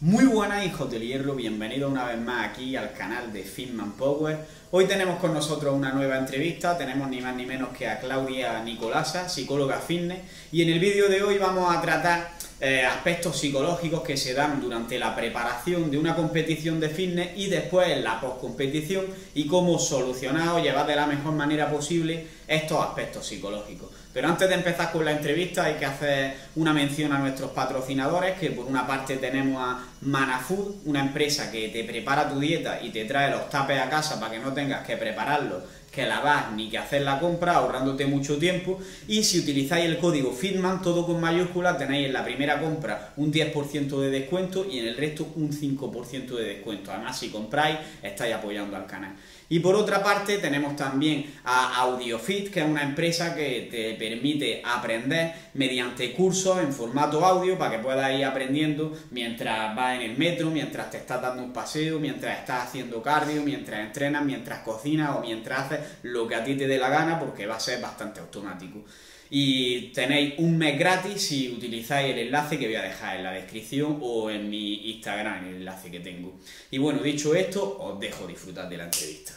Muy buenas hijos del hierro, Bienvenido una vez más aquí al canal de Fitman Power. Hoy tenemos con nosotros una nueva entrevista, tenemos ni más ni menos que a Claudia Nicolasa, psicóloga fitness, y en el vídeo de hoy vamos a tratar eh, aspectos psicológicos que se dan durante la preparación de una competición de fitness y después en la postcompetición y cómo solucionar o llevar de la mejor manera posible estos aspectos psicológicos. Pero antes de empezar con la entrevista hay que hacer una mención a nuestros patrocinadores, que por una parte tenemos a Manafood, una empresa que te prepara tu dieta y te trae los tapes a casa para que no tengas que prepararlo que lavar ni que hacer la compra, ahorrándote mucho tiempo. Y si utilizáis el código FITMAN, todo con mayúsculas, tenéis en la primera compra un 10% de descuento y en el resto un 5% de descuento. Además, si compráis, estáis apoyando al canal. Y por otra parte tenemos también a AudioFit, que es una empresa que te permite aprender mediante cursos en formato audio para que puedas ir aprendiendo mientras vas en el metro, mientras te estás dando un paseo, mientras estás haciendo cardio, mientras entrenas, mientras cocinas o mientras haces lo que a ti te dé la gana porque va a ser bastante automático y tenéis un mes gratis si utilizáis el enlace que voy a dejar en la descripción o en mi Instagram, el enlace que tengo. Y bueno, dicho esto, os dejo disfrutar de la entrevista.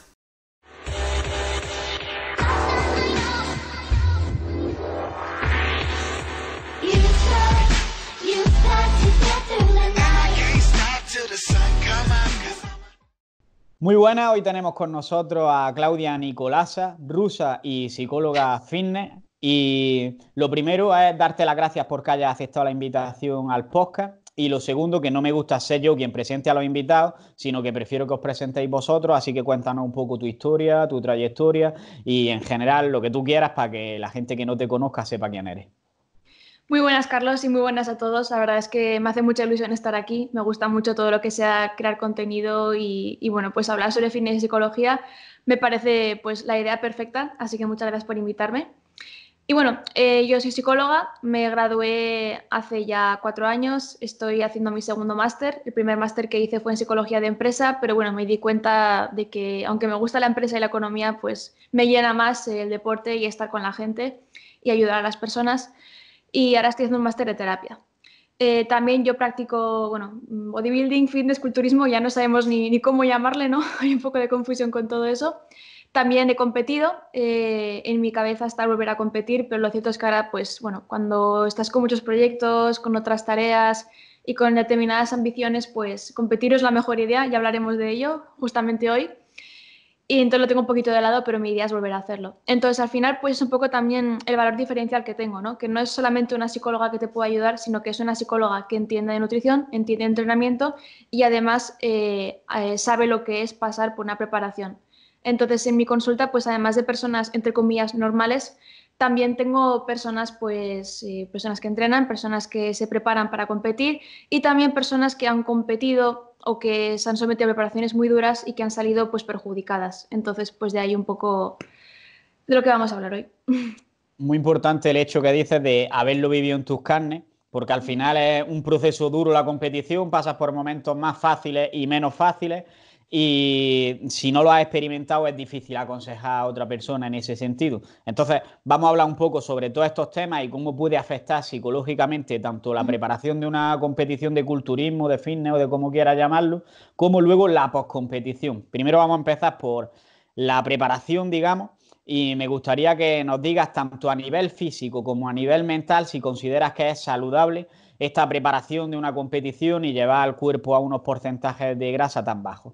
Muy buenas, hoy tenemos con nosotros a Claudia Nicolasa, rusa y psicóloga fitness. Y lo primero es darte las gracias por que hayas aceptado la invitación al podcast. Y lo segundo, que no me gusta ser yo quien presente a los invitados, sino que prefiero que os presentéis vosotros. Así que cuéntanos un poco tu historia, tu trayectoria y en general lo que tú quieras para que la gente que no te conozca sepa quién eres. Muy buenas, Carlos, y muy buenas a todos. La verdad es que me hace mucha ilusión estar aquí. Me gusta mucho todo lo que sea crear contenido y, bueno, pues hablar sobre fitness y psicología me parece pues la idea perfecta. Así que muchas gracias por invitarme. Y bueno, eh, yo soy psicóloga, me gradué hace ya cuatro años, estoy haciendo mi segundo máster. El primer máster que hice fue en psicología de empresa, pero bueno, me di cuenta de que aunque me gusta la empresa y la economía, pues me llena más el deporte y estar con la gente y ayudar a las personas y ahora estoy haciendo un máster de terapia. Eh, también yo practico, bueno, bodybuilding, fitness, culturismo, ya no sabemos ni, cómo llamarle, ¿no? Hay un poco de confusión con todo eso. También he competido, eh, en mi cabeza está volver a competir, pero lo cierto es que ahora, pues bueno, cuando estás con muchos proyectos, con otras tareas y con determinadas ambiciones, pues competir es la mejor idea, ya hablaremos de ello justamente hoy y entonces lo tengo un poquito de lado, pero mi idea es volver a hacerlo. Entonces, al final, pues es un poco también el valor diferencial que tengo, ¿no? Que no es solamente una psicóloga que te pueda ayudar, sino que es una psicóloga que entiende de nutrición, entiende de entrenamiento y además eh, eh, sabe lo que es pasar por una preparación. Entonces, en mi consulta, pues además de personas, entre comillas, normales, también tengo personas, pues, eh, personas que entrenan, personas que se preparan para competir y también personas que han competido o que se han sometido a preparaciones muy duras y que han salido pues perjudicadas. Entonces, pues de ahí un poco de lo que vamos a hablar hoy. Muy importante el hecho que dices de haberlo vivido en tus carnes, porque al final es un proceso duro la competición, pasas por momentos más fáciles y menos fáciles y si no lo has experimentado es difícil aconsejar a otra persona en ese sentido. Entonces, vamos a hablar un poco sobre todos estos temas y cómo puede afectar psicológicamente tanto la mm. preparación de una competición de culturismo, de fitness o de como quiera llamarlo, como luego la poscompetición. Primero vamos a empezar por la preparación, digamos, y me gustaría que nos digas tanto a nivel físico como a nivel mental si consideras que es saludable esta preparación de una competición y llevar al cuerpo a unos porcentajes de grasa tan bajos.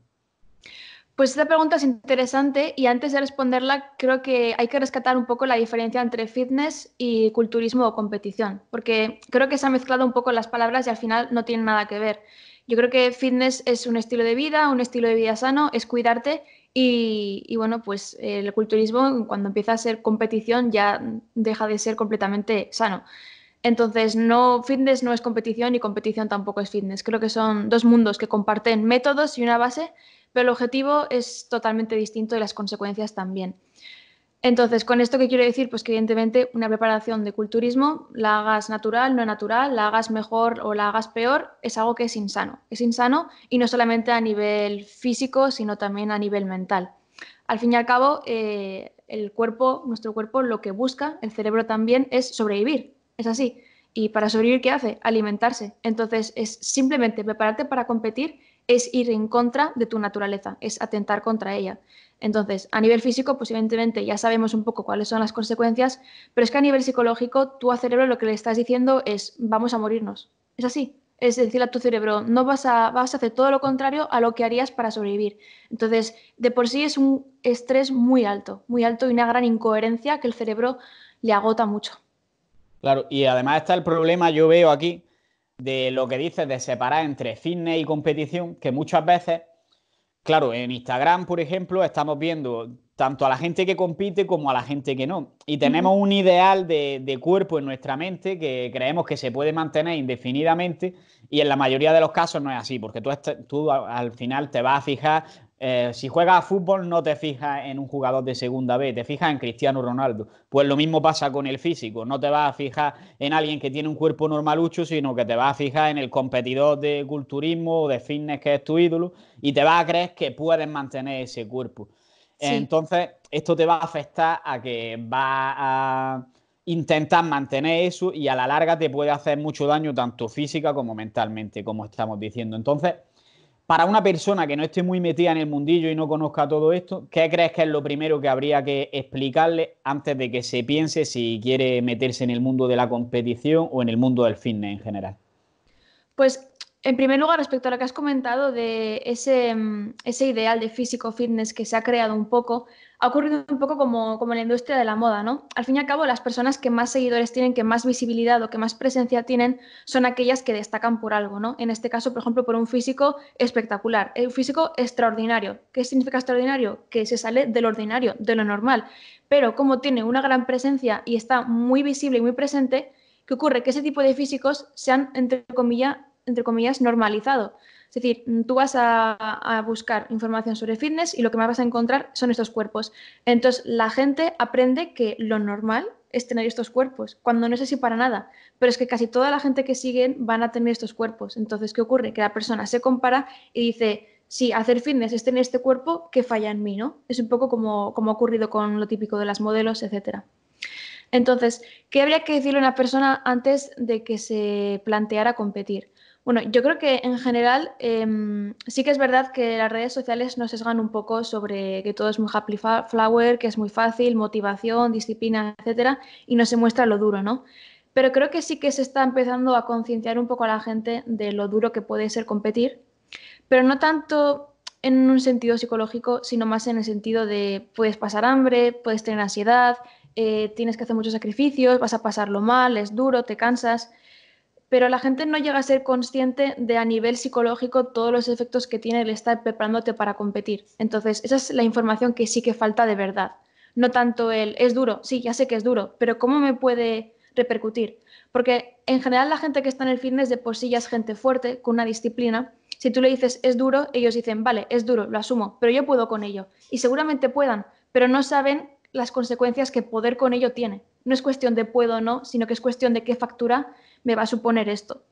Pues esta pregunta es interesante y antes de responderla creo que hay que rescatar un poco la diferencia entre fitness y culturismo o competición, porque creo que se han mezclado un poco las palabras y al final no tienen nada que ver. Yo creo que fitness es un estilo de vida, un estilo de vida sano, es cuidarte y, bueno, pues eh, el culturismo cuando empieza a ser competición ya deja de ser completamente sano. Entonces, no, fitness no es competición y competición tampoco es fitness. Creo que son dos mundos que comparten métodos y una base pero el objetivo es totalmente distinto y las consecuencias también. Entonces, con esto que quiero decir, pues que evidentemente una preparación de culturismo, la hagas natural, no natural, la hagas mejor o la hagas peor, es algo que es insano. Es insano y no solamente a nivel físico, sino también a nivel mental. Al fin y al cabo, eh, el cuerpo, nuestro cuerpo, lo que busca, el cerebro también, es sobrevivir. Es así. Y para sobrevivir, ¿qué hace? Alimentarse. Entonces, es simplemente prepararte para competir es ir en contra de tu naturaleza, es atentar contra ella. Entonces, a nivel físico, pues evidentemente ya sabemos un poco cuáles son las consecuencias, pero es que a nivel psicológico, tú a cerebro lo que le estás diciendo es vamos a morirnos. Es así. Es decir, a tu cerebro, no vas a, vas a hacer todo lo contrario a lo que harías para sobrevivir. Entonces, de por sí es un estrés muy alto, muy alto y una gran incoherencia que el cerebro le agota mucho. Claro, y además está el problema, yo veo aquí, de lo que dices de separar entre fitness y competición, que muchas veces, claro, en Instagram, por ejemplo, estamos viendo tanto a la gente que compite como a la gente que no. Y tenemos un ideal de, cuerpo en nuestra mente que creemos que se puede mantener indefinidamente y en la mayoría de los casos no es así, porque tú, tú al final te vas a fijar eh, si juegas a fútbol no te fijas en un jugador de segunda B, te fijas en Cristiano Ronaldo. Pues lo mismo pasa con el físico, no te vas a fijar en alguien que tiene un cuerpo normalucho, sino que te vas a fijar en el competidor de culturismo o de fitness que es tu ídolo y te vas a creer que puedes mantener ese cuerpo. Entonces, esto te va a afectar a que vas a intentar mantener eso y a la larga te puede hacer mucho daño tanto física como mentalmente, como estamos diciendo. Entonces, para una persona que no esté muy metida en el mundillo y no conozca todo esto, ¿qué crees que es lo primero que habría que explicarle antes de que se piense si quiere meterse en el mundo de la competición o en el mundo del fitness en general? Pues en primer lugar, respecto a lo que has comentado de ese, mm, ese, ideal de físico fitness que se ha creado un poco, ha ocurrido un poco como, en la industria de la moda, ¿no? Al fin y al cabo, las personas que más seguidores tienen, que más visibilidad o que más presencia tienen, son aquellas que destacan por algo, ¿no? En este caso, por ejemplo, por un físico espectacular, eh, un físico extraordinario. ¿Qué significa extraordinario? Que se sale del ordinario, de lo normal. Pero como tiene una gran presencia y está muy visible y muy presente, ¿qué ocurre? Que ese tipo de físicos se han, entre comillas, entre comillas, normalizado. Es decir, mm, tú vas a, buscar información sobre fitness y lo que más vas a encontrar son estos cuerpos. Entonces, la gente aprende que lo normal es tener estos cuerpos, cuando no sé si para nada, pero es que casi toda la gente que siguen van a tener estos cuerpos. Entonces, ¿qué ocurre? Que la persona se compara y dice, si hacer fitness es tener este cuerpo ¿qué falla en mí, ¿no? Es un poco como, como ha ocurrido con lo típico de las modelos, etcétera. Entonces, ¿qué habría que decirle a una persona antes de que se planteara competir? Bueno, yo creo que en general em, sí que es verdad que las redes sociales nos sesgan un poco sobre que todo es muy happy flower, que es muy fácil, motivación, disciplina, etcétera, y no se muestra lo duro, ¿no? Pero creo que sí que se está empezando a concienciar un poco a la gente de lo duro que puede ser competir, pero no tanto en un sentido psicológico, sino más en el sentido de puedes pasar hambre, puedes tener ansiedad, eh, tienes que hacer muchos sacrificios, vas a pasarlo mal, es duro, te cansas pero la gente no llega a ser consciente de a nivel psicológico todos los efectos que tiene el estar preparándote para competir. Entonces, esa es la información que sí que falta de verdad. No tanto el es duro, sí, ya sé que es duro, pero ¿cómo me puede repercutir? Porque en general la gente que está en el fitness de por sí es gente fuerte, con una disciplina. Si tú le dices es duro, ellos dicen, vale, es duro, lo asumo, pero yo puedo con ello. Y seguramente puedan, pero no saben las consecuencias que poder con ello tiene. No es cuestión de puedo o no, sino que es cuestión de qué factura me va a suponer esto.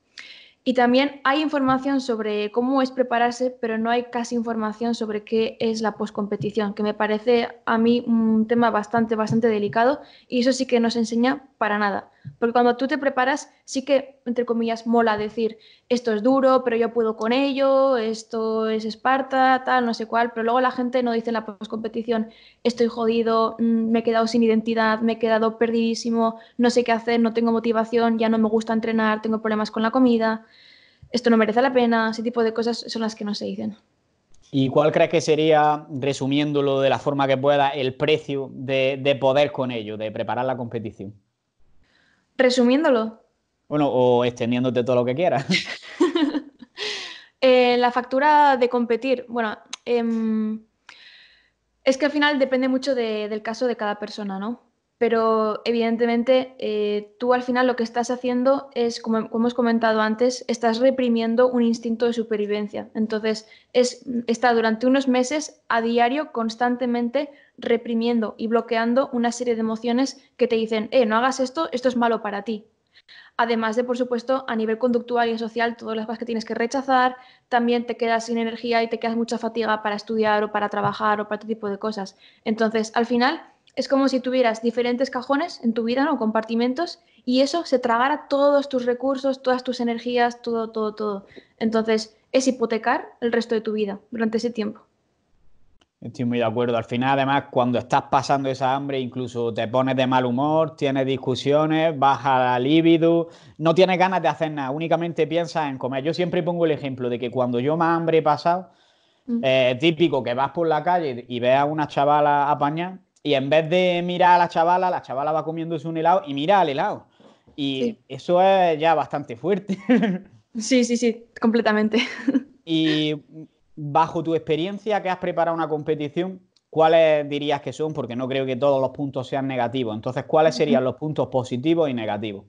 Y también hay información sobre cómo es prepararse, pero no hay casi información sobre qué es la poscompetición, que me parece a mí un tema bastante, bastante delicado y eso sí que no se enseña para nada. Porque cuando tú te preparas, sí que, entre comillas, mola decir, esto es duro, pero yo puedo con ello, esto es Esparta, tal, no sé cuál, pero luego la gente no dice en la postcompetición, estoy jodido, mm, me he quedado sin identidad, me he quedado perdidísimo, no sé qué hacer, no tengo motivación, ya no me gusta entrenar, tengo problemas con la comida, esto no merece la pena, ese tipo de cosas son las que no se dicen. ¿Y cuál crees que sería, resumiéndolo de la forma que pueda, el precio de, de poder con ello, de preparar la competición? Resumiéndolo. Bueno, o extendiéndote todo lo que quieras. Eh, la factura de competir, bueno, em, es que al final depende mucho del caso de cada persona, ¿no? Pero evidentemente eh, tú al final lo que estás haciendo es, como, como hemos comentado antes, estás reprimiendo un instinto de supervivencia. Entonces, es, está durante unos meses a diario, constantemente, reprimiendo y bloqueando una serie de emociones que te dicen, eh, no hagas esto, esto es malo para ti. Además de, por supuesto, a nivel conductual y social, todas las cosas que tienes que rechazar, también te quedas sin energía y te quedas mucha fatiga para estudiar o para trabajar o para otro este tipo de cosas. Entonces, al final, es como si tuvieras diferentes cajones en tu vida, o Compartimentos, y eso se tragara todos tus recursos, todas tus energías, todo, todo, todo. Entonces, es hipotecar el resto de tu vida durante ese tiempo. Estoy muy de acuerdo. Al final, además, cuando estás pasando esa hambre, incluso te pones de mal humor, tienes discusiones, baja la libido, no tienes ganas de hacer nada, únicamente piensas en comer. Yo siempre pongo el ejemplo de que cuando yo más hambre he pasado, mm. eh, es típico que vas por la calle y veas a una chavala apañar y en vez de mirar a la chavala, la chavala va comiéndose un helado y mira al helado. Y eso es ya bastante fuerte. sí, sí, sí, completamente. Y bajo tu experiencia que has preparado una competición, ¿cuáles dirías que son? Porque no creo que todos los puntos sean negativos. Entonces, ¿cuáles serían los puntos positivos y negativos?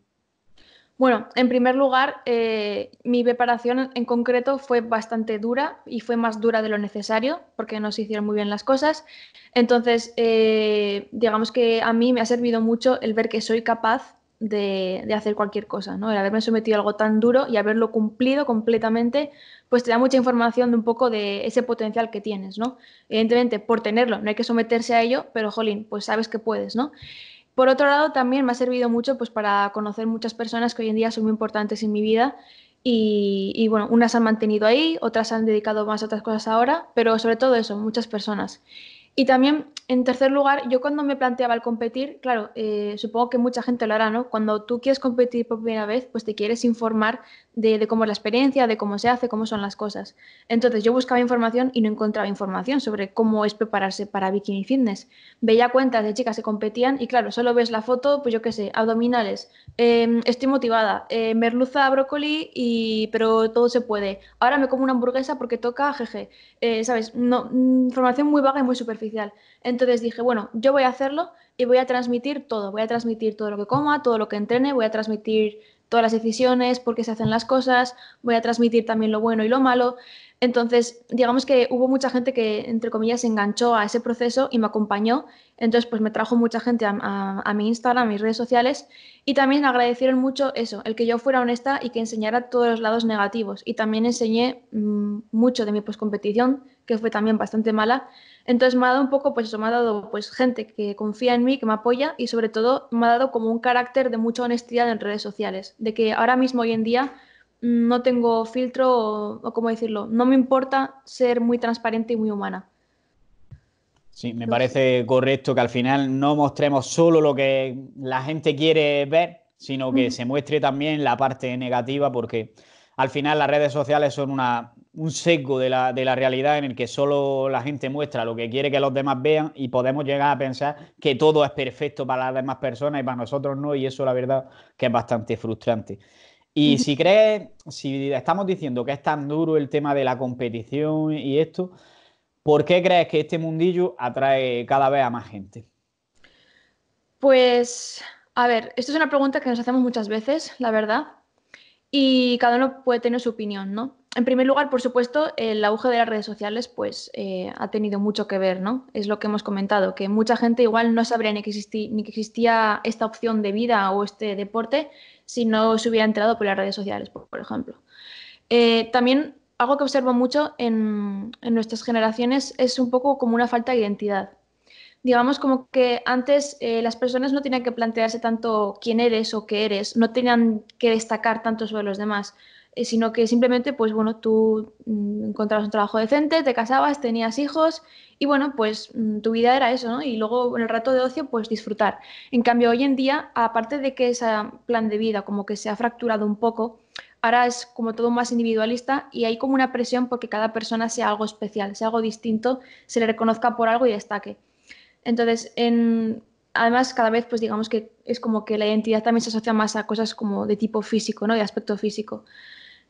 Bueno, en primer lugar, eh, mi preparación en concreto fue bastante dura y fue más dura de lo necesario porque no se hicieron muy bien las cosas. Entonces, eh, digamos que a mí me ha servido mucho el ver que soy capaz de, hacer cualquier cosa, ¿no? El haberme sometido a algo tan duro y haberlo cumplido completamente, pues te da mucha información de un poco de ese potencial que tienes, ¿no? Evidentemente, por tenerlo, no hay que someterse a ello, pero jolín, pues sabes que puedes, ¿no? Por otro lado, también me ha servido mucho pues, para conocer muchas personas que hoy en día son muy importantes en mi vida y, y, bueno, unas han mantenido ahí, otras han dedicado más a otras cosas ahora, pero sobre todo eso, muchas personas. Y también, en tercer lugar, yo cuando me planteaba el competir, claro, eh, supongo que mucha gente lo hará, ¿no? Cuando tú quieres competir por primera vez, pues te quieres informar de, cómo es la experiencia, de cómo se hace, cómo son las cosas. Entonces yo buscaba información y no encontraba información sobre cómo es prepararse para bikini fitness. Veía cuentas de chicas que competían y claro, solo ves la foto, pues yo qué sé, abdominales, em, estoy motivada, eh, merluza, brócoli, y, pero todo se puede. Ahora me como una hamburguesa porque toca, jeje. Eh, ¿Sabes? No, mm, información muy vaga y muy superficial. Entonces dije, bueno, yo voy a hacerlo y voy a transmitir todo. Voy a transmitir todo lo que coma, todo lo que entrene, voy a transmitir todas las decisiones, por qué se hacen las cosas, voy a transmitir también lo bueno y lo malo. Entonces, digamos que hubo mucha gente que, entre comillas, se enganchó a ese proceso y me acompañó. Entonces, pues me trajo mucha gente a, mi Instagram, a mis redes sociales. Y también agradecieron mucho eso, el que yo fuera honesta y que enseñara todos los lados negativos. Y también enseñé mm, mucho de mi poscompetición, pues, que fue también bastante mala. Entonces, me ha dado un poco, pues eso, me ha dado pues, gente que confía en mí, que me apoya y sobre todo me ha dado como un carácter de mucha honestidad en redes sociales. De que ahora mismo, hoy en día, no tengo filtro o, cómo decirlo, no me importa ser muy transparente y muy humana. Sí, me parece correcto que al final no mostremos solo lo que la gente quiere ver, sino que se muestre también la parte negativa, porque al final las redes sociales son una, un sesgo de la, de la, realidad en el que solo la gente muestra lo que quiere que los demás vean y podemos llegar a pensar que todo es perfecto para las demás personas y para nosotros no, y eso la verdad que es bastante frustrante. Y si crees, si estamos diciendo que es tan duro el tema de la competición y esto, ¿por qué crees que este mundillo atrae cada vez a más gente? Pues, a ver, esto es una pregunta que nos hacemos muchas veces, la verdad, y cada uno puede tener su opinión, ¿no? en primer lugar, por supuesto, el auge de las redes sociales pues, eh, ha tenido mucho que ver, ¿no? Es lo que hemos comentado, que mucha gente igual no sabría ni que, existía esta opción de vida o este deporte si no se hubiera enterado por las redes sociales, por, ejemplo. Eh, también algo que observo mucho en, nuestras generaciones es un poco como una falta de identidad. Digamos como que antes eh, las personas no tenían que plantearse tanto quién eres o qué eres, no tenían que destacar tanto sobre los demás eh, sino que simplemente, pues bueno, tú mm, encontrabas un trabajo decente, te casabas, tenías hijos y bueno, pues mm, tu vida era eso, Y luego en el rato de ocio, pues disfrutar. En cambio, hoy en día, aparte de que ese plan de vida como que se ha fracturado un poco, ahora es como todo más individualista y hay como una presión porque cada persona sea algo especial, sea algo distinto, se le reconozca por algo y destaque. Entonces, además cada vez pues digamos que es como que la identidad también se asocia más a cosas como de tipo físico, ¿no? De aspecto físico.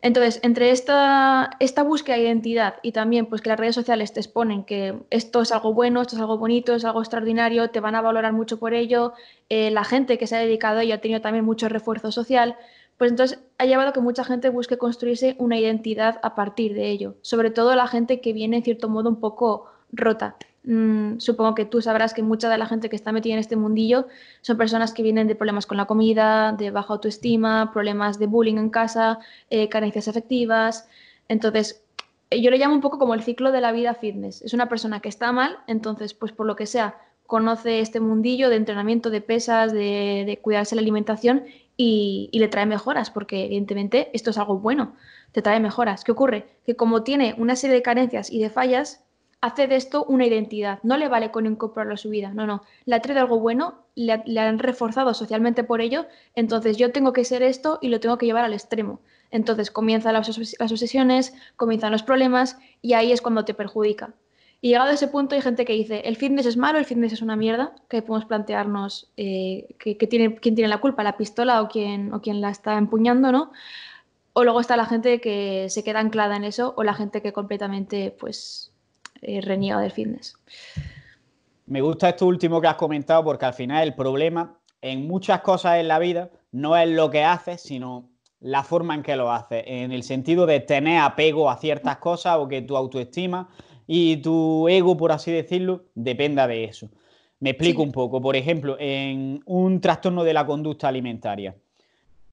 Entonces, entre esta, búsqueda de identidad y también pues, que las redes sociales te exponen que esto es algo bueno, esto es algo bonito, es algo extraordinario, te van a valorar mucho por ello, eh, la gente que se ha dedicado y ha tenido también mucho refuerzo social, pues entonces ha llevado a que mucha gente busque construirse una identidad a partir de ello, sobre todo la gente que viene en cierto modo un poco rota. Mm, supongo que tú sabrás que mucha de la gente que está metida en este mundillo son personas que vienen de problemas con la comida, de baja autoestima, problemas de bullying en casa, eh, carencias afectivas. Entonces, eh, yo le llamo un poco como el ciclo de la vida fitness. Es una persona que está mal, entonces, pues por lo que sea, conoce este mundillo de entrenamiento, de pesas, de, cuidarse la alimentación y, y, le trae mejoras, porque evidentemente esto es algo bueno, te trae mejoras. ¿Qué ocurre? Que como tiene una serie de carencias y de fallas, hace de esto una identidad. No le vale con incorporarlo a su vida, no, no. Le ha traído algo bueno, le, han reforzado socialmente por ello, entonces yo tengo que ser esto y lo tengo que llevar al extremo. Entonces comienzan las, obsesiones, comienzan los problemas y ahí es cuando te perjudica. Y llegado a ese punto hay gente que dice, el fitness es malo, el fitness es una mierda, que podemos plantearnos eh, tiene, quién tiene la culpa, la pistola o quién, o quién la está empuñando, ¿no? O luego está la gente que se queda anclada en eso o la gente que completamente pues eh, del fitness. Me gusta esto último que has comentado porque al final el problema en muchas cosas en la vida no es lo que haces, sino la forma en que lo haces, en el sentido de tener apego a ciertas cosas o que tu autoestima y tu ego, por así decirlo, dependa de eso. Me explico un poco, por ejemplo, en un trastorno de la conducta alimentaria.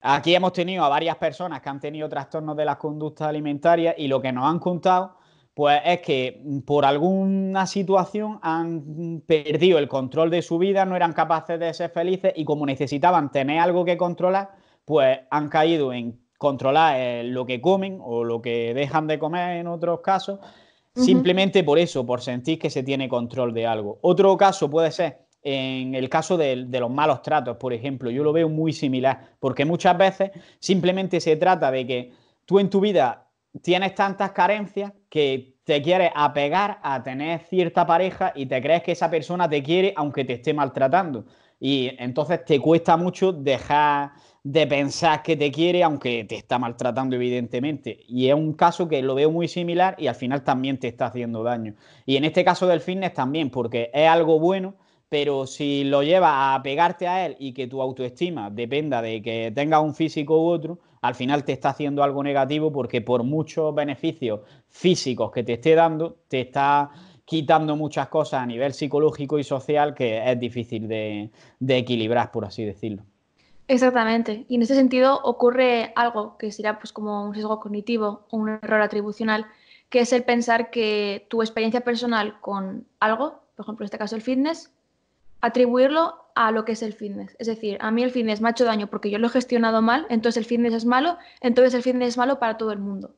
Aquí hemos tenido a varias personas que han tenido trastornos de la conducta alimentaria y lo que nos han contado pues es que mm, por alguna situación han mm, perdido el control de su vida, no eran capaces de ser felices y como necesitaban tener algo que controlar, pues han caído en controlar eh, lo que comen o lo que dejan de comer en otros casos, simplemente por eso, por sentir que se tiene control de algo. Otro caso puede ser en el caso de, los malos tratos, por ejemplo, yo lo veo muy similar, porque muchas veces simplemente se trata de que tú en tu vida tienes tantas carencias que te quieres apegar a tener cierta pareja y te crees que esa persona te quiere aunque te esté maltratando. Y entonces te cuesta mucho dejar de pensar que te quiere aunque te está maltratando evidentemente. Y es un caso que lo veo muy similar y al final también te está haciendo daño. Y en este caso del fitness también, porque es algo bueno, pero si lo llevas a apegarte a él y que tu autoestima dependa de que tengas un físico u otro, al final te está haciendo algo negativo porque por muchos beneficios físicos que te esté dando, te está quitando muchas cosas a nivel psicológico y social que es difícil de, equilibrar, por así decirlo. Exactamente. Y en ese sentido ocurre algo que sería pues como un riesgo cognitivo o un error atribucional, que es el pensar que tu experiencia personal con algo, por ejemplo en este caso el fitness, atribuirlo a lo que es el fitness. Es decir, a mí el fitness me ha hecho daño porque yo lo he gestionado mal, entonces el fitness es malo, entonces el fitness es malo para todo el mundo.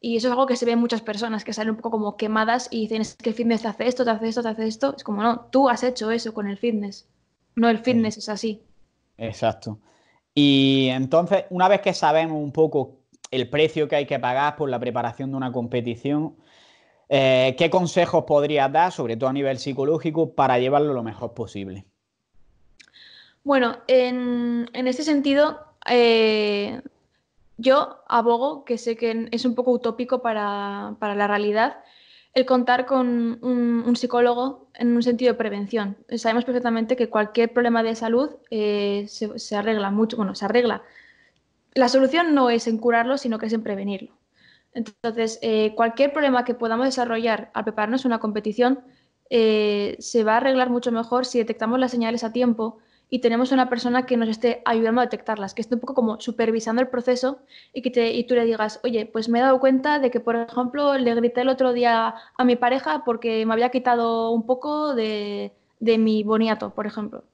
Y eso es algo que se ve en muchas personas que salen un poco como quemadas y dicen, es que el fitness te hace esto, te hace esto, te hace esto. Es como, no, tú has hecho eso con el fitness. No el fitness es así. Exacto. Y entonces, una vez que sabemos un poco el precio que hay que pagar por la preparación de una competición, eh, ¿qué consejos podrías dar, sobre todo a nivel psicológico, para llevarlo lo mejor posible? Bueno, en, este sentido, eh, yo abogo, que sé que es un poco utópico para, la realidad, el contar con un, psicólogo en un sentido de prevención. Sabemos perfectamente que cualquier problema de salud eh, se, arregla mucho, bueno, se arregla. La solución no es en curarlo, sino que es en prevenirlo. Entonces, eh, cualquier problema que podamos desarrollar al prepararnos una competición se va a arreglar mucho mejor si detectamos las señales a tiempo, y tenemos una persona que nos esté ayudando a detectarlas, que esté un poco como supervisando el proceso y que y tú le digas, oye, pues me he dado cuenta de que, por ejemplo, le grité el otro día a mi pareja porque me había quitado un poco de, mi boniato, por ejemplo.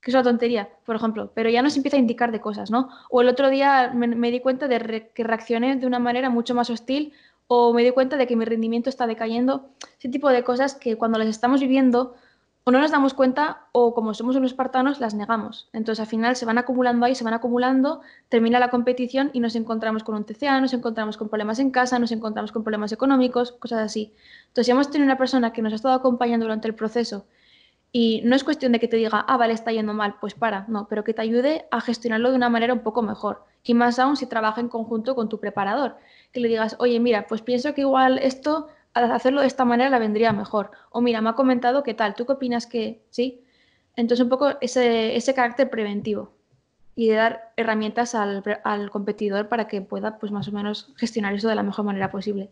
Que es una tontería, por ejemplo, pero ya nos empieza a indicar de cosas, ¿no? O el otro día me, di cuenta de que reaccioné de una manera mucho más hostil o me di cuenta de que mi rendimiento está decayendo. Ese tipo de cosas que cuando las estamos viviendo o no nos damos cuenta o como somos unos espartanos las negamos. Entonces al final se van acumulando ahí, se van acumulando, termina la competición y nos encontramos con un TCA, nos encontramos con problemas en casa, nos encontramos con problemas económicos, cosas así. Entonces si hemos tenido una persona que nos ha estado acompañando durante el proceso y no es cuestión de que te diga, ah, vale, está yendo mal, pues para, no, pero que te ayude a gestionarlo de una manera un poco mejor. Y más aún si trabaja en conjunto con tu preparador, que le digas, oye, mira, pues pienso que igual esto hacerlo de esta manera la vendría mejor. O mira, me ha comentado ¿qué tal, ¿tú qué opinas que sí? Entonces, un poco ese, carácter preventivo y de dar herramientas al, competidor para que pueda, pues más o menos, gestionar eso de la mejor manera posible.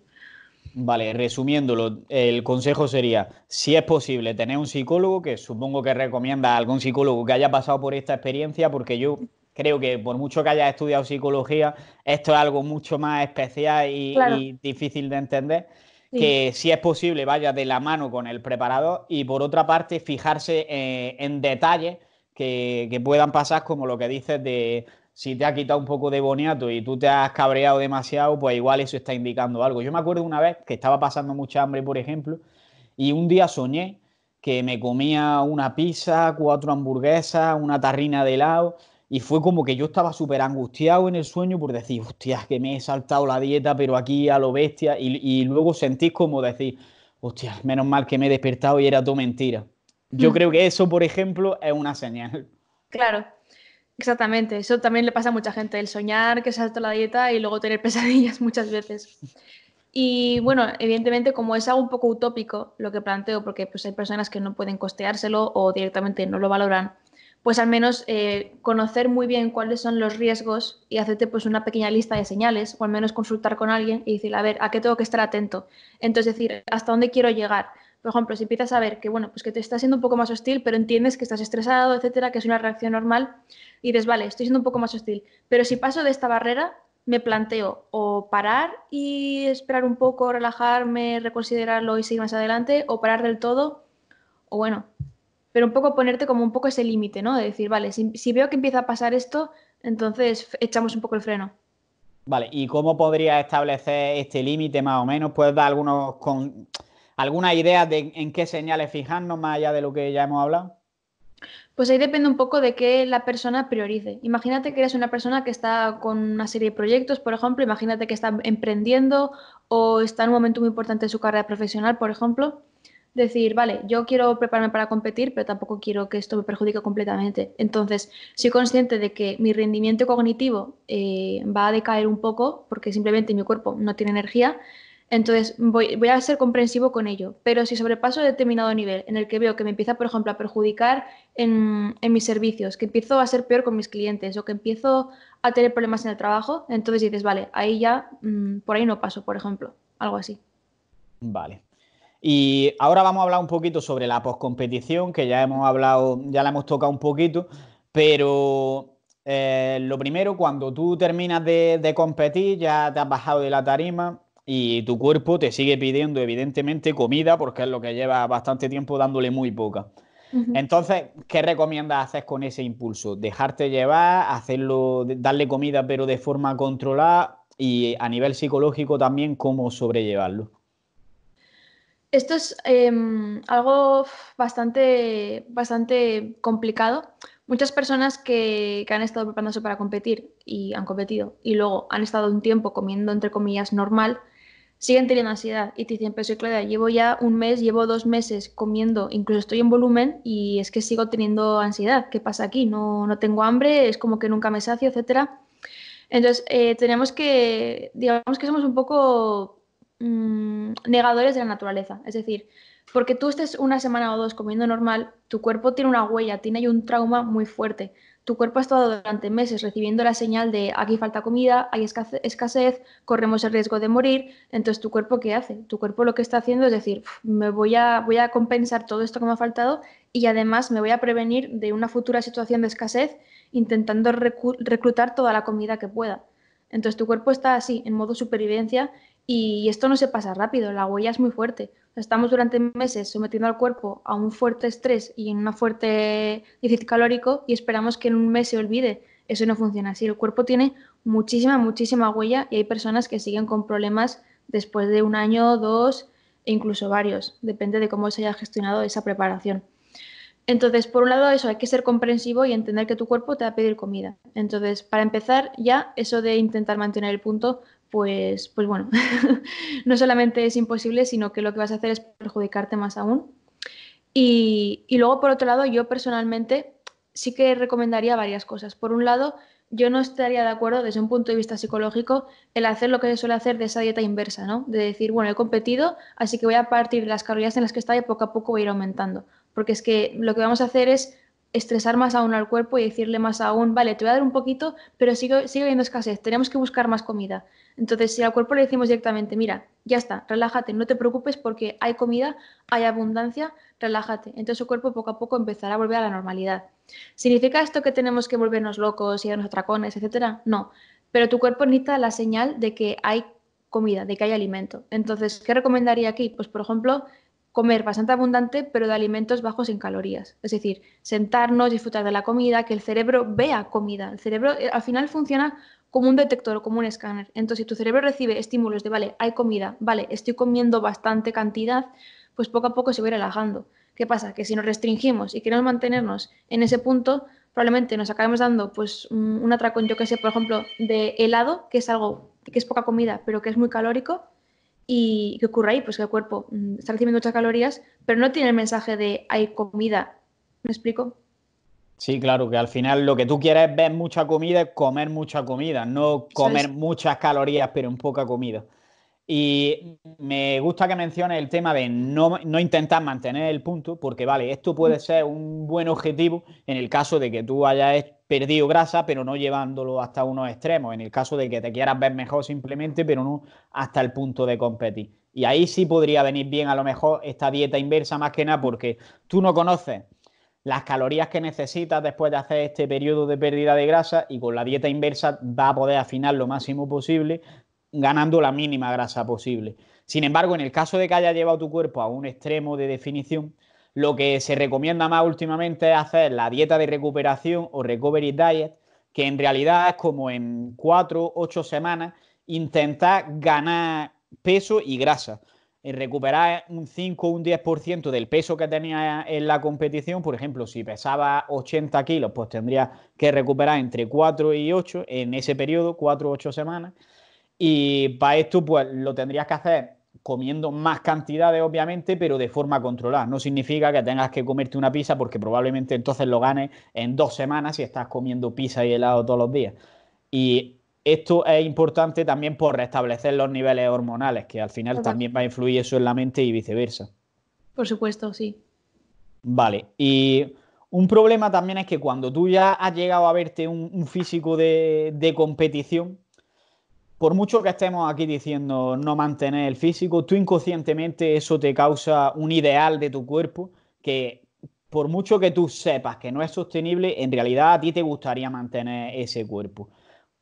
Vale, resumiéndolo, el consejo sería, si es posible, tener un psicólogo, que supongo que recomienda a algún psicólogo que haya pasado por esta experiencia, porque yo creo que por mucho que haya estudiado psicología, esto es algo mucho más especial y difícil de entender que si es posible vaya de la mano con el preparado y por otra parte fijarse eh, en detalles que, que, puedan pasar como lo que dices de si te ha quitado un poco de boniato y tú te has cabreado demasiado, pues igual eso está indicando algo. Yo me acuerdo una vez que estaba pasando mucha hambre, por ejemplo, y un día soñé que me comía una pizza, cuatro hamburguesas, una tarrina de helado y fue como que yo estaba súper angustiado en el sueño por decir, hostia, que me he saltado la dieta, pero aquí a lo bestia. Y, y luego sentís como decir, hostia, menos mal que me he despertado y era todo mentira. Yo mm. creo que eso, por ejemplo, es una señal. Claro, exactamente. Eso también le pasa a mucha gente, el soñar que salta la dieta y luego tener pesadillas muchas veces. Y bueno, evidentemente como es algo un poco utópico lo que planteo, porque pues hay personas que no pueden costeárselo o directamente no lo valoran, pues al menos eh, conocer muy bien cuáles son los riesgos y hacerte pues una pequeña lista de señales o al menos consultar con alguien y decir, a ver, ¿a qué tengo que estar atento? Entonces decir, ¿hasta dónde quiero llegar? Por ejemplo, si empiezas a ver que, bueno, pues que te está siendo un poco más hostil, pero entiendes que estás estresado, etcétera, que es una reacción normal, y dices, vale, estoy siendo un poco más hostil, pero si paso de esta barrera, me planteo o parar y esperar un poco, relajarme, reconsiderarlo y seguir más adelante, o parar del todo, o bueno, pero un poco ponerte como un poco ese límite, ¿no? De decir, vale, si, veo que empieza a pasar esto, entonces echamos un poco el freno. Vale, ¿y cómo podría establecer este límite más o menos? ¿Puedes dar algunos con, alguna idea de en qué señales fijarnos más allá de lo que ya hemos hablado? Pues ahí depende un poco de qué la persona priorice. Imagínate que eres una persona que está con una serie de proyectos, por ejemplo, imagínate que está emprendiendo o está en un momento muy importante de su carrera profesional, por ejemplo decir, vale, yo quiero prepararme para competir, pero tampoco quiero que esto me perjudique completamente. Entonces, soy consciente de que mi rendimiento cognitivo eh, va a decaer un poco porque simplemente mi cuerpo no tiene energía. Entonces, voy, voy, a ser comprensivo con ello. Pero si sobrepaso determinado nivel en el que veo que me empieza, por ejemplo, a perjudicar en, mis servicios, que empiezo a ser peor con mis clientes o que empiezo a tener problemas en el trabajo, entonces dices, vale, ahí ya, mm, por ahí no paso, por ejemplo, algo así. Vale. Y ahora vamos a hablar un poquito sobre la poscompetición, que ya hemos hablado, ya la hemos tocado un poquito, pero eh, lo primero, cuando tú terminas de, competir, ya te has bajado de la tarima, y tu cuerpo te sigue pidiendo, evidentemente, comida, porque es lo que lleva bastante tiempo dándole muy poca. Entonces, ¿qué recomiendas hacer con ese impulso? ¿Dejarte llevar, hacerlo, darle comida pero de forma controlada y a nivel psicológico también cómo sobrellevarlo? esto es em, algo bastante, bastante complicado. Muchas personas que, han estado preparándose para competir y han competido y luego han estado un tiempo comiendo, entre comillas, normal, siguen teniendo ansiedad y te dicen, pero soy Claudia, llevo ya un mes, llevo dos meses comiendo, incluso estoy en volumen y es que sigo teniendo ansiedad. ¿Qué pasa aquí? No, no tengo hambre, es como que nunca me sacio, etcétera. Entonces, eh, tenemos que, digamos que somos un poco Mm, negadores de la naturaleza. Es decir, porque tú estés una semana o dos comiendo normal, tu cuerpo tiene una huella, tiene ahí un trauma muy fuerte. Tu cuerpo ha estado durante meses recibiendo la señal de aquí falta comida, hay escasez, corremos el riesgo de morir. Entonces, ¿tu cuerpo qué hace? Tu cuerpo lo que está haciendo es decir, me voy a compensar todo esto que me ha faltado y además me voy a prevenir de una futura situación de escasez intentando reclutar toda la comida que pueda. Entonces tu cuerpo está así, en modo supervivencia, y esto no se pasa rápido, la huella es muy fuerte. Estamos durante meses sometiendo al cuerpo a un fuerte estrés y en un fuerte déficit calórico y esperamos que en un mes se olvide. Eso no funciona así. El cuerpo tiene muchísima, muchísima huella y hay personas que siguen con problemas después de un año, dos e incluso varios. Depende de cómo se haya gestionado esa preparación. Entonces, por un lado, eso, hay que ser comprensivo y entender que tu cuerpo te va a pedir comida. Entonces, para empezar, ya eso de intentar mantener el punto pues, pues, bueno, no solamente es imposible, sino que lo que vas a hacer es perjudicarte más aún. Y, luego, por otro lado, yo personalmente sí que recomendaría varias cosas. Por un lado, yo no estaría de acuerdo desde un punto de vista psicológico el hacer lo que se suele hacer de esa dieta inversa, ¿no? De decir, bueno, he competido, así que voy a partir de las calorías en las que estaba y poco a poco voy a ir aumentando. Porque es que lo que vamos a hacer es estresar más aún al cuerpo y decirle más aún, vale, te voy a dar un poquito, pero sigue, habiendo escasez, tenemos que buscar más comida. Entonces, si al cuerpo le decimos directamente, mira, ya está, relájate, no te preocupes porque hay comida, hay abundancia, relájate. Entonces su cuerpo poco a poco empezará a volver a la normalidad. ¿Significa esto que tenemos que volvernos locos y darnos atracones, etcétera? No, pero tu cuerpo necesita la señal de que hay comida, de que hay alimento. Entonces, ¿qué recomendaría aquí? Pues, por ejemplo, comer bastante abundante, pero de alimentos bajos en calorías. Es decir, sentarnos, disfrutar de la comida, que el cerebro vea comida. El cerebro eh, al final funciona como un detector o como un escáner. Entonces, si tu cerebro recibe estímulos de, vale, hay comida, vale, estoy comiendo bastante cantidad, pues poco a poco se va relajando. ¿Qué pasa? Que si nos restringimos y queremos mantenernos en ese punto, probablemente nos acabemos dando pues mm, un atracón, yo que sé, por ejemplo, de helado, que es algo que es poca comida, pero que es muy calórico, ¿Y qué ocurre ahí? Pues que el cuerpo mm, está recibiendo muchas calorías, pero no tiene el mensaje de hay comida. ¿Me explico? Sí, claro, que al final lo que tú quieres es ver mucha comida, comer mucha comida, no comer muchas calorías, pero en poca comida. Y me gusta que mencione el tema de no, intentar mantener el punto, porque vale, esto puede ser un buen objetivo en el caso de que tú hayas perdido grasa, pero no llevándolo hasta unos extremos, en el caso de que te quieras ver mejor simplemente, pero no hasta el punto de competir. Y ahí sí podría venir bien a lo mejor esta dieta inversa más que nada, porque tú no conoces las calorías que necesitas después de hacer este periodo de pérdida de grasa y con la dieta inversa va a poder afinar lo máximo posible ganando la mínima grasa posible. Sin embargo, en el caso de que haya llevado tu cuerpo a un extremo de definición, lo que se recomienda más últimamente es hacer la dieta de recuperación o recovery diet, que en realidad es como en 4, 8 semanas intentar ganar peso y grasa. Eh, recuperar un 5 o un 10% del peso que tenía en la competición, por ejemplo, si pesaba 80 kilos, pues tendría que recuperar entre 4 y 8 en ese periodo, 4 o 8 semanas y para esto, pues lo tendrías que hacer comiendo más cantidades, obviamente, pero de forma controlada. No significa que tengas que comerte una pizza porque probablemente entonces lo ganes en dos semanas si estás comiendo pizza y helado todos los días. Y esto es importante también por restablecer los niveles hormonales, que al final también va a influir eso en la mente y viceversa. Por supuesto, sí. Vale, y un problema también es que cuando tú ya has llegado a verte un, físico de, de competición, por mucho que estemos aquí diciendo no mantener el físico, tú inconscientemente eso te causa un ideal de tu cuerpo que por mucho que tú sepas que no es sostenible, en realidad a ti te gustaría mantener ese cuerpo.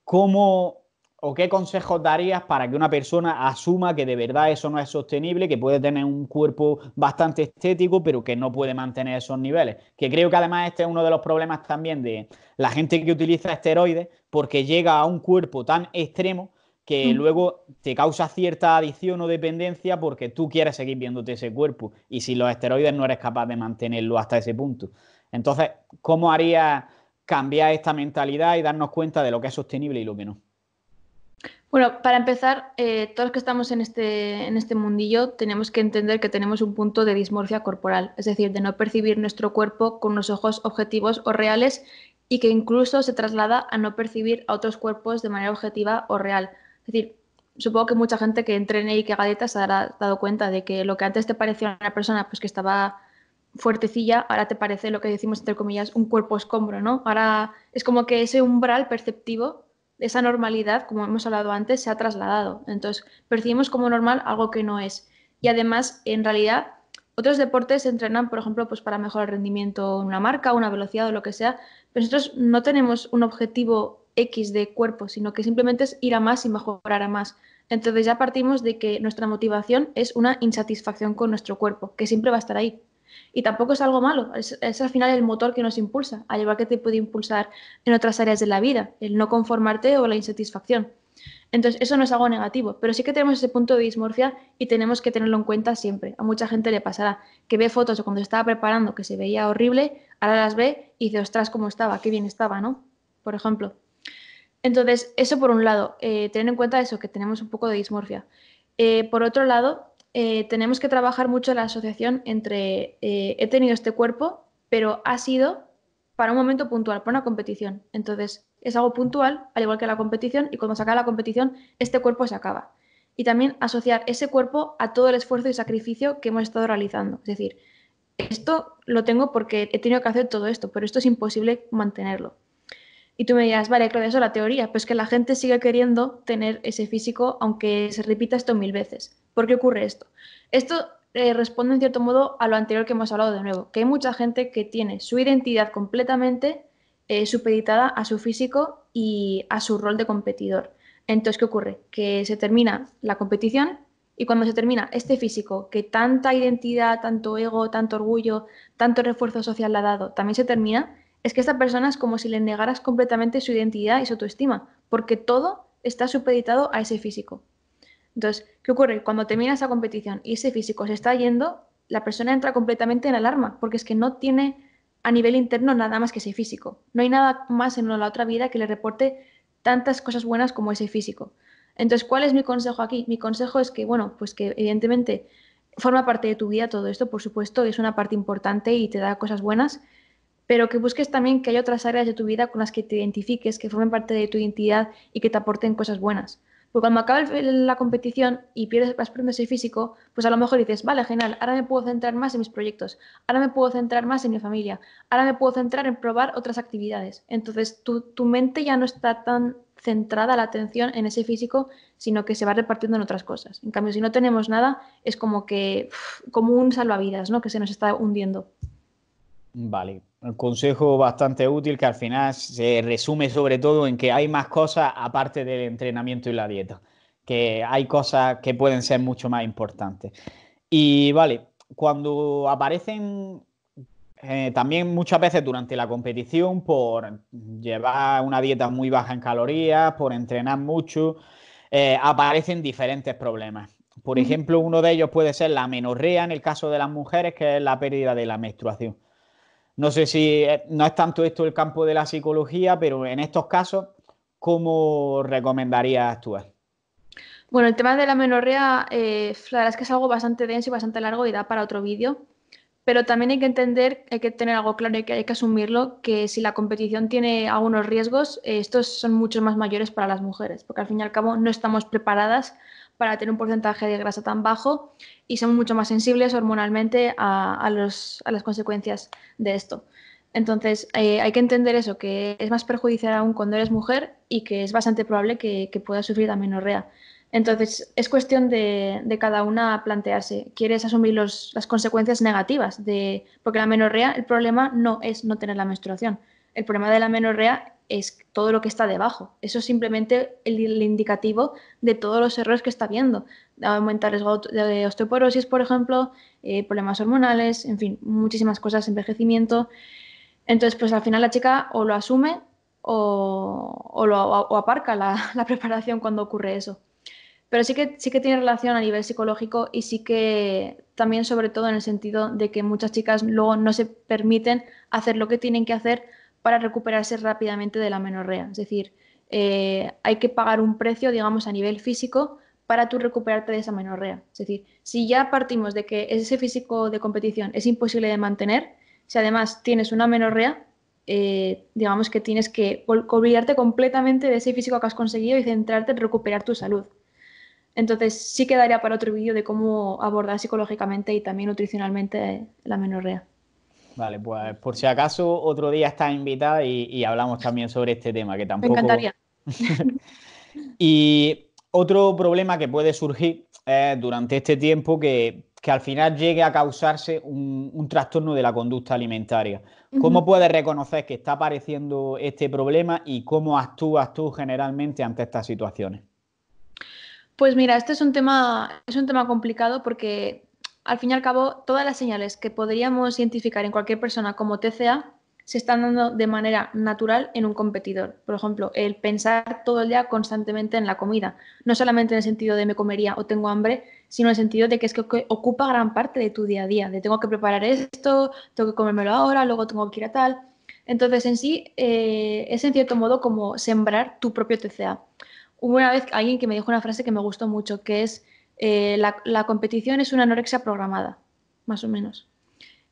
¿Cómo o qué consejos darías para que una persona asuma que de verdad eso no es sostenible, que puede tener un cuerpo bastante estético, pero que no puede mantener esos niveles? Que creo que además este es uno de los problemas también de la gente que utiliza esteroides, porque llega a un cuerpo tan extremo que mm. luego te causa cierta adicción o dependencia porque tú quieres seguir viéndote ese cuerpo y si los esteroides no eres capaz de mantenerlo hasta ese punto. Entonces, ¿cómo haría cambiar esta mentalidad y darnos cuenta de lo que es sostenible y lo que no? Bueno, para empezar, eh, todos los que estamos este, en este, mundillo tenemos que entender que tenemos un punto de dismorfia corporal, es decir, de no percibir nuestro cuerpo con los ojos objetivos o reales y que incluso se traslada a no percibir a otros cuerpos de manera objetiva o real. Es decir, supongo que mucha gente que entrene y que haga se habrá dado cuenta de que lo que antes te parecía una persona pues que estaba fuertecilla, ahora te parece lo que decimos entre comillas un cuerpo escombro, ¿no? Ahora es como que ese umbral perceptivo, esa normalidad, como hemos hablado antes, se ha trasladado. Entonces, percibimos como normal algo que no es. Y además, en realidad, otros deportes entrenan, por ejemplo, pues para mejorar el rendimiento, una marca, una velocidad o lo que sea, pero nosotros no tenemos un objetivo X de cuerpo, sino que simplemente es ir a más y mejorar a más. Entonces ya partimos de que nuestra motivación es una insatisfacción con nuestro cuerpo, que siempre va a estar ahí. Y tampoco es algo malo, es, al final el motor que nos impulsa, al igual que te puede impulsar en otras áreas de la vida, el no conformarte o la insatisfacción. Entonces, eso no es algo negativo, pero sí que tenemos ese punto de dismorfia y tenemos que tenerlo en cuenta siempre. A mucha gente le pasará que ve fotos cuando estaba preparando que se veía horrible, ahora las ve y dice, ostras, cómo estaba, qué bien estaba, ¿no? Por ejemplo. Entonces, eso por un lado, eh, tener en cuenta eso, que tenemos un poco de dismorfia. Eh, por otro lado, eh, tenemos que trabajar mucho la asociación entre he tenido este cuerpo, pero ha sido para un momento puntual, para una competición. Entonces, es algo puntual, al igual que la competición, y cuando se acaba la competición, este cuerpo se acaba. Y también asociar ese cuerpo a todo el esfuerzo y sacrificio que hemos estado realizando. Es decir, esto lo tengo porque he tenido que hacer todo esto, pero esto es imposible mantenerlo. Y tú me dirás, vale, claro, eso es la teoría, pues que la gente sigue queriendo tener ese físico aunque se repita esto mil veces. ¿Por qué ocurre esto? Esto eh, responde en cierto modo a lo anterior que hemos hablado de nuevo, que hay mucha gente que tiene su identidad completamente eh, supeditada a su físico y a su rol de competidor. Entonces, ¿qué ocurre? Que se termina la competición y cuando se termina este físico, que tanta identidad, tanto ego, tanto orgullo, tanto refuerzo social le ha dado, también se termina es que esta persona es como si le negaras completamente su identidad y su autoestima, porque todo está supeditado a ese físico. Entonces, ¿qué ocurre? Cuando termina esa competición y ese físico se está yendo, la persona entra completamente en alarma, porque es que no tiene a nivel interno nada más que ese físico. No hay nada más en la otra vida que le reporte tantas cosas buenas como ese físico. Entonces, ¿cuál es mi consejo aquí? Mi consejo es que, bueno, pues que evidentemente forma parte de tu vida todo esto, por supuesto, es una parte importante y te da cosas buenas, pero que busques también que haya otras áreas de tu vida con las que te identifiques, que formen parte de tu identidad y que te aporten cosas buenas. Porque cuando acaba la competición y pierdes las ese físico, pues a lo mejor dices, vale, genial, ahora me puedo centrar más en mis proyectos, ahora me puedo centrar más en mi familia, ahora me puedo centrar en probar otras actividades. Entonces tu, tu mente ya no está tan centrada la atención en ese físico, sino que se va repartiendo en otras cosas. En cambio, si no tenemos nada, es como que, como un salvavidas, ¿no? Que se nos está hundiendo. Vale, un consejo bastante útil que al final se resume sobre todo en que hay más cosas aparte del entrenamiento y la dieta, que hay cosas que pueden ser mucho más importantes. Y vale, cuando aparecen eh, también muchas veces durante la competición por llevar una dieta muy baja en calorías, por entrenar mucho, eh, aparecen diferentes problemas. Por ejemplo, uno de ellos puede ser la menorrea en el caso de las mujeres, que es la pérdida de la menstruación. No sé si eh, no es tanto esto el campo de la psicología, pero en estos casos, ¿cómo recomendarías actuar? Bueno, el tema de la menorrea, eh, la verdad es que es algo bastante denso y bastante largo y da para otro vídeo. Pero también hay que entender, hay que tener algo claro y que hay que asumirlo, que si la competición tiene algunos riesgos, eh, estos son mucho más mayores para las mujeres, porque al fin y al cabo no estamos preparadas para tener un porcentaje de grasa tan bajo y son mucho más sensibles hormonalmente a, las consecuencias de esto. Entonces eh, hay que entender eso, que es más perjudicial aún cuando eres mujer y que es bastante probable que, pueda puedas sufrir amenorrea. Entonces, es cuestión de, cada una plantearse, ¿quieres asumir las consecuencias negativas? de Porque la amenorrea, el problema no es no tener la menstruación. El problema de la menorrea es todo lo que está debajo. Eso es simplemente el, indicativo de todos los errores que está viendo. Aumenta el riesgo de osteoporosis, por ejemplo, eh, problemas hormonales, en fin, muchísimas cosas, envejecimiento. Entonces, pues al final la chica o lo asume o, o, aparca la, preparación cuando ocurre eso. Pero sí que, sí que tiene relación a nivel psicológico y sí que también sobre todo en el sentido de que muchas chicas luego no se permiten hacer lo que tienen que hacer para recuperarse rápidamente de la menorrea. Es decir, eh, hay que pagar un precio, digamos, a nivel físico para tú recuperarte de esa menorrea. Es decir, si ya partimos de que ese físico de competición es imposible de mantener, si además tienes una menorrea, eh, digamos que tienes que olvidarte completamente de ese físico que has conseguido y centrarte en recuperar tu salud. Entonces sí quedaría para otro vídeo de cómo abordar psicológicamente y también nutricionalmente la menorrea. Vale, pues por si acaso otro día estás invitada y, hablamos también sobre este tema, que tampoco... Me encantaría. y otro problema que puede surgir durante este tiempo que, que al final llegue a causarse un, trastorno de la conducta alimentaria. ¿Cómo puedes reconocer que está apareciendo este problema y cómo actúas tú generalmente ante estas situaciones? Pues mira, este es un tema, es un tema complicado porque al fin y al cabo, todas las señales que podríamos identificar en cualquier persona como TCA se están dando de manera natural en un competidor. Por ejemplo, el pensar todo el día constantemente en la comida, no solamente en el sentido de me comería o tengo hambre, sino en el sentido de que es que ocupa gran parte de tu día a día, de tengo que preparar esto, tengo que comérmelo ahora, luego tengo que ir a tal. Entonces, en sí, eh, es en cierto modo como sembrar tu propio TCA. Hubo una vez alguien que me dijo una frase que me gustó mucho, que es, eh, la, competición es una anorexia programada, más o menos.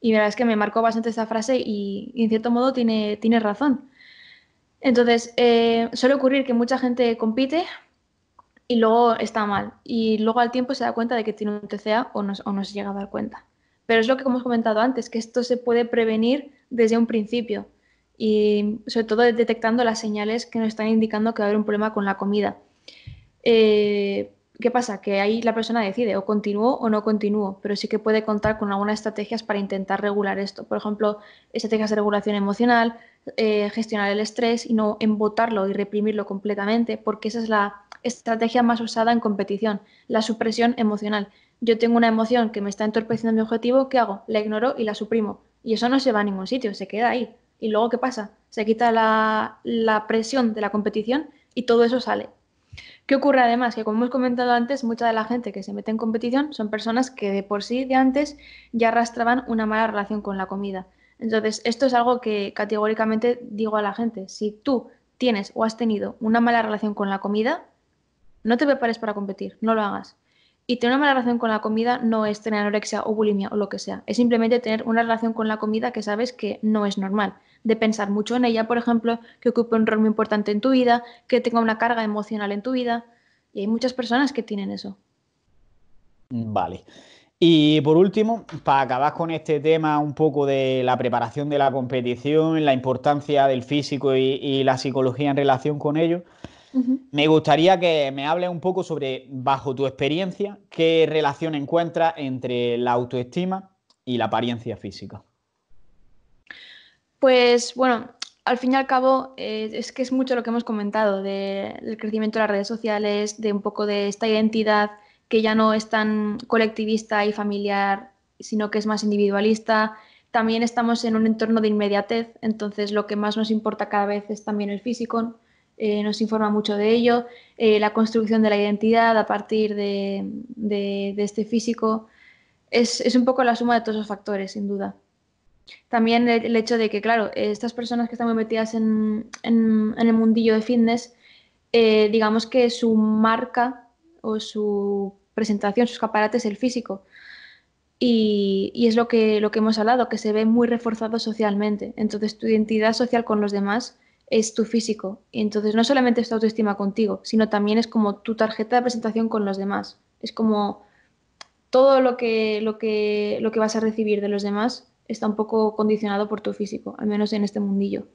Y la verdad es que me marcó bastante esta frase y, en cierto modo tiene, tiene razón. Entonces, eh, suele ocurrir que mucha gente compite y luego está mal. Y luego al tiempo se da cuenta de que tiene un TCA o no, o no se llega a dar cuenta. Pero es lo que hemos comentado antes, que esto se puede prevenir desde un principio y sobre todo detectando las señales que nos están indicando que va a haber un problema con la comida. Eh, ¿Qué pasa? Que ahí la persona decide o continúo o no continúo, pero sí que puede contar con algunas estrategias para intentar regular esto. Por ejemplo, estrategias de regulación emocional, eh, gestionar el estrés y no embotarlo y reprimirlo completamente, porque esa es la estrategia más usada en competición, la supresión emocional. Yo tengo una emoción que me está entorpeciendo mi objetivo, ¿qué hago? La ignoro y la suprimo. Y eso no se va a ningún sitio, se queda ahí. ¿Y luego qué pasa? Se quita la, la presión de la competición y todo eso sale. ¿Qué ocurre además? Que como hemos comentado antes, mucha de la gente que se mete en competición son personas que de por sí de antes ya arrastraban una mala relación con la comida. Entonces, esto es algo que categóricamente digo a la gente. Si tú tienes o has tenido una mala relación con la comida, no te prepares para competir, no lo hagas. Y tener una mala relación con la comida no es tener anorexia o bulimia o lo que sea. Es simplemente tener una relación con la comida que sabes que no es normal. De pensar mucho en ella, por ejemplo, que ocupe un rol muy importante en tu vida, que tenga una carga emocional en tu vida. Y hay muchas personas que tienen eso. Vale. Y por último, para acabar con este tema un poco de la preparación de la competición, la importancia del físico y, y la psicología en relación con ello, me gustaría que me hables un poco sobre, bajo tu experiencia, qué relación encuentra entre la autoestima y la apariencia física. Pues bueno, al fin y al cabo eh, es que es mucho lo que hemos comentado del crecimiento de las redes sociales, de un poco de esta identidad que ya no es tan colectivista y familiar, sino que es más individualista. También estamos en un entorno de inmediatez, entonces lo que más nos importa cada vez es también el físico. Eh, nos informa mucho de ello, eh, la construcción de la identidad a partir de, este físico. Es, un poco la suma de todos los factores, sin duda. También el, hecho de que, claro, estas personas que están muy metidas en, el mundillo de fitness, eh, digamos que su marca o su presentación, sus caparates, es el físico. Y, es lo que, lo que hemos hablado, que se ve muy reforzado socialmente. Entonces tu identidad social con los demás es tu físico. Y entonces no solamente es tu autoestima contigo, sino también es como tu tarjeta de presentación con los demás. Es como todo lo que, lo que, lo que vas a recibir de los demás está un poco condicionado por tu físico, al menos en este mundillo.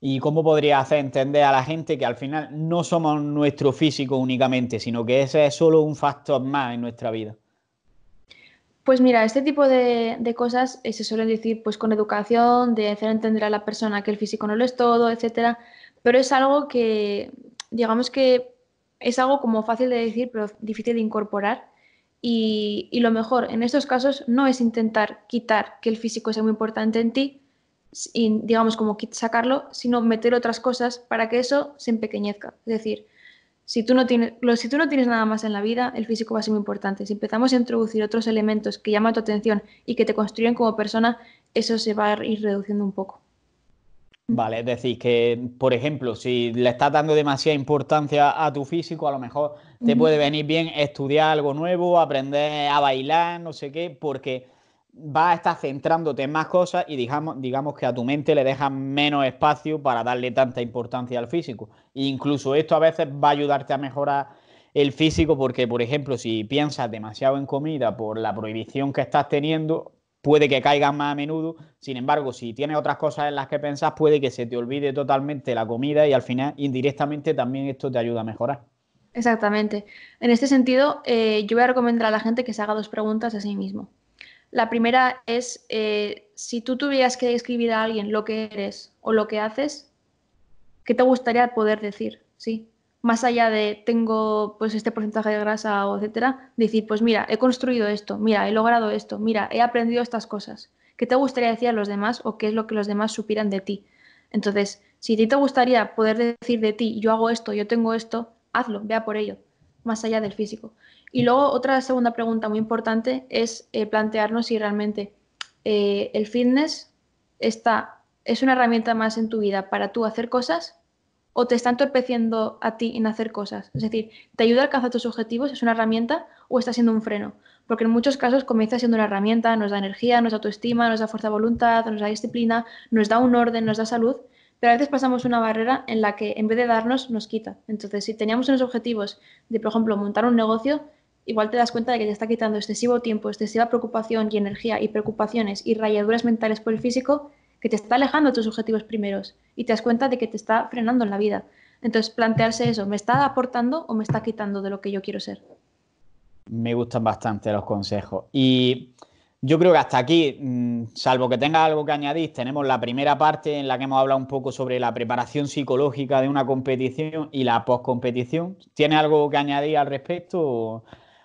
¿Y cómo podría hacer entender a la gente que al final no somos nuestro físico únicamente, sino que ese es solo un factor más en nuestra vida? Pues mira, este tipo de, cosas eh, se suelen decir pues con educación, de hacer entender a la persona que el físico no lo es todo, etcétera, pero es algo que, digamos que es algo como fácil de decir, pero difícil de incorporar. Y, lo mejor en estos casos no es intentar quitar que el físico sea muy importante en ti, y, digamos como sacarlo, sino meter otras cosas para que eso se empequeñezca. Es decir, si tú, no tienes, si tú no tienes nada más en la vida, el físico va a ser muy importante. Si empezamos a introducir otros elementos que llaman tu atención y que te construyen como persona, eso se va a ir reduciendo un poco. Vale, es decir, que, por ejemplo, si le estás dando demasiada importancia a tu físico, a lo mejor te puede venir bien estudiar algo nuevo, aprender a bailar, no sé qué, porque va a estar centrándote en más cosas y digamos, digamos que a tu mente le dejas menos espacio para darle tanta importancia al físico. E incluso esto a veces va a ayudarte a mejorar el físico porque, por ejemplo, si piensas demasiado en comida por la prohibición que estás teniendo, puede que caigas más a menudo. Sin embargo, si tienes otras cosas en las que pensas, puede que se te olvide totalmente la comida y al final indirectamente también esto te ayuda a mejorar. Exactamente. En este sentido, eh, yo voy a recomendar a la gente que se haga dos preguntas a sí mismo. La primera es, eh, si tú tuvieras que describir a alguien lo que eres o lo que haces, ¿qué te gustaría poder decir? Sí. Más allá de tengo pues este porcentaje de grasa o etcétera, decir, pues mira, he construido esto, mira, he logrado esto, mira, he aprendido estas cosas. ¿Qué te gustaría decir a los demás o qué es lo que los demás supieran de ti? Entonces, si a ti te gustaría poder decir de ti, yo hago esto, yo tengo esto, hazlo, vea por ello, más allá del físico. Y luego otra segunda pregunta muy importante es eh, plantearnos si realmente eh, el fitness está, es una herramienta más en tu vida para tú hacer cosas o te está entorpeciendo a ti en hacer cosas. Es decir, ¿te ayuda a alcanzar tus objetivos? ¿Es una herramienta o está siendo un freno? Porque en muchos casos comienza siendo una herramienta, nos da energía, nos da autoestima, nos da fuerza de voluntad, nos da disciplina, nos da un orden, nos da salud pero a veces pasamos una barrera en la que en vez de darnos, nos quita. Entonces, si teníamos unos objetivos de, por ejemplo, montar un negocio, igual te das cuenta de que te está quitando excesivo tiempo, excesiva preocupación y energía y preocupaciones y rayaduras mentales por el físico que te está alejando de tus objetivos primeros y te das cuenta de que te está frenando en la vida. Entonces, plantearse eso, ¿me está aportando o me está quitando de lo que yo quiero ser? Me gustan bastante los consejos. Y yo creo que hasta aquí, mm, salvo que tenga algo que añadir, tenemos la primera parte en la que hemos hablado un poco sobre la preparación psicológica de una competición y la postcompetición. ¿Tiene algo que añadir al respecto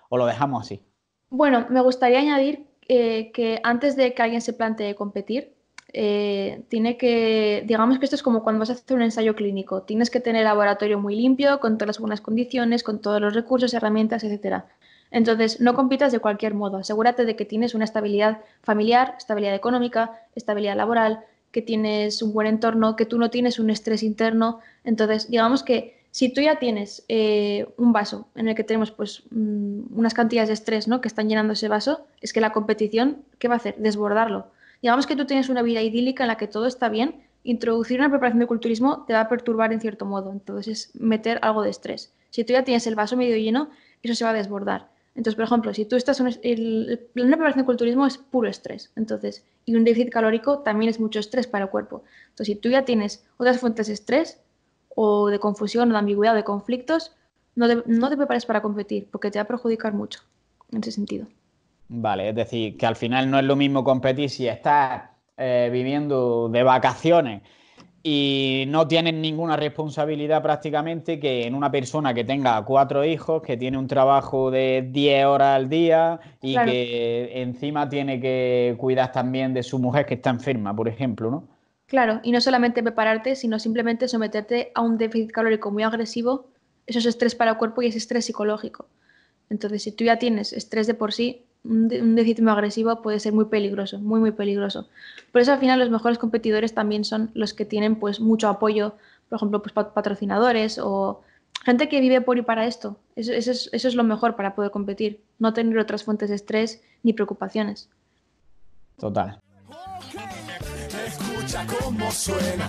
o, lo dejamos así? Bueno, me gustaría añadir eh, que antes de que alguien se plantee competir, eh, tiene que, digamos que esto es como cuando vas a hacer un ensayo clínico, tienes que tener el laboratorio muy limpio, con todas las buenas condiciones, con todos los recursos, herramientas, etcétera. Entonces, no compitas de cualquier modo. Asegúrate de que tienes una estabilidad familiar, estabilidad económica, estabilidad laboral, que tienes un buen entorno, que tú no tienes un estrés interno. Entonces, digamos que si tú ya tienes eh, un vaso en el que tenemos pues mm, unas cantidades de estrés ¿no? que están llenando ese vaso, es que la competición, ¿qué va a hacer? Desbordarlo. Digamos que tú tienes una vida idílica en la que todo está bien, introducir una preparación de culturismo te va a perturbar en cierto modo, entonces es meter algo de estrés. Si tú ya tienes el vaso medio lleno, eso se va a desbordar. Entonces, por ejemplo, si tú estás en el, una preparación de culturismo es puro estrés, entonces, y un déficit calórico también es mucho estrés para el cuerpo. Entonces, si tú ya tienes otras fuentes de estrés o de confusión o de ambigüedad o de conflictos, no te, no te prepares para competir porque te va a perjudicar mucho en ese sentido. Vale, es decir, que al final no es lo mismo competir si estás eh, viviendo de vacaciones y no tienen ninguna responsabilidad prácticamente que en una persona que tenga cuatro hijos, que tiene un trabajo de 10 horas al día y que encima tiene que cuidar también de su mujer que está enferma, por ejemplo, ¿no? Claro, y no solamente prepararte, sino simplemente someterte a un déficit calórico muy agresivo, eso es estrés para el cuerpo y es estrés psicológico. Entonces, si tú ya tienes estrés de por sí, un, agresivo puede ser muy peligroso, muy, muy peligroso. Por eso al final los mejores competidores también son los que tienen pues mucho apoyo, por ejemplo, pues patrocinadores o gente que vive por y para esto. Eso, es, lo mejor para poder competir, no tener otras fuentes de estrés ni preocupaciones. Total. Escucha suena